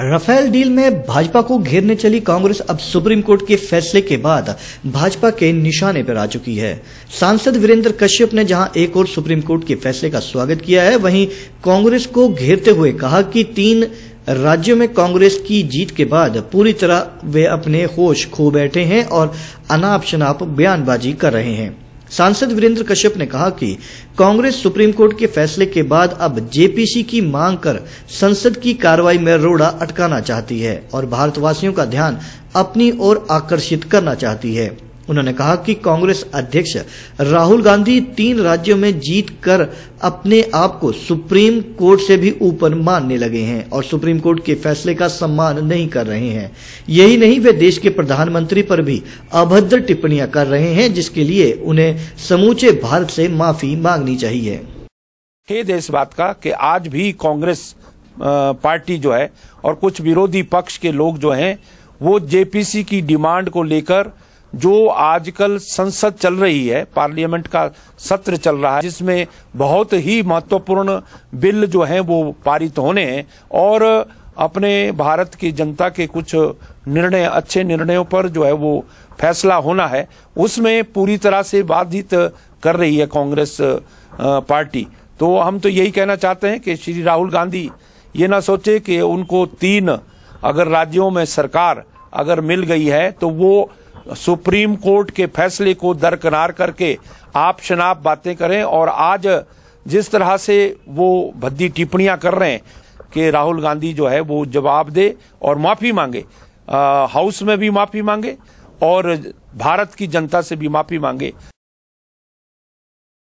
Rafale deal में भाजपा को घेरने चली कांग्रेस अब सुप्रीम कोर्ट के फैसले के बाद भाजपा के निशाने पर आ चुकी है सांसद वीरेंद्र कश्यप ने जहां एक और सुप्रीम कोर्ट के फैसले का स्वागत किया है वहीं कांग्रेस को घेरते हुए कहा कि तीन राज्यों में कांग्रेस की जीत के बाद पूरी तरह वे अपने होश खो बैठे हैं और अनाप शनाप बयानबाजी कर रहे हैं सांसद वीरेंद्र कश्यप ने कहा कि कांग्रेस सुप्रीम कोर्ट के फैसले के बाद अब जेपीसी की मांग कर संसद की कार्रवाई में रोड़ा अटकाना चाहती है और भारतवासियों का ध्यान अपनी ओर आकर्षित करना चाहती है उन्होंने कहा कि कांग्रेस अध्यक्ष राहुल गांधी तीन राज्यों में जीत कर अपने आप को सुप्रीम कोर्ट से भी ऊपर मानने लगे हैं और सुप्रीम कोर्ट के फैसले का सम्मान नहीं कर रहे हैं यही नहीं वे देश के प्रधानमंत्री पर भी अभद्र टिप्पणियां कर रहे हैं जिसके लिए उन्हें समूचे भारत से माफी मांगनी चाहिए खेद है इस बात का कि आज भी कांग्रेस पार्टी जो है और कुछ विरोधी पक्ष के लोग जो हैं वो जेपीसी की डिमांड को लेकर जो आजकल संसद चल रही है पार्लियामेंट का सत्र चल रहा है जिसमें बहुत ही महत्वपूर्ण बिल जो हैं वो पारित होने हैं और अपने भारत की जनता के कुछ निर्णय अच्छे निर्णयों पर जो है वो फैसला होना है उसमें पूरी तरह से बाधित कर रही है कांग्रेस पार्टी तो हम तो यही कहना चाहते हैं कि श्री राहुल गांधी ये ना सोचे कि उनको तीन अगर राज्यों में सरकार अगर मिल गई है तो वो सुप्रीम कोर्ट के फैसले को दरकिनार करके आप शनाप बातें करें और आज जिस तरह से वो भद्दी टिप्पणियां कर रहे हैं कि राहुल गांधी जो है वो जवाब दे और माफी मांगे हाउस में भी माफी मांगे और भारत की जनता से भी माफी मांगे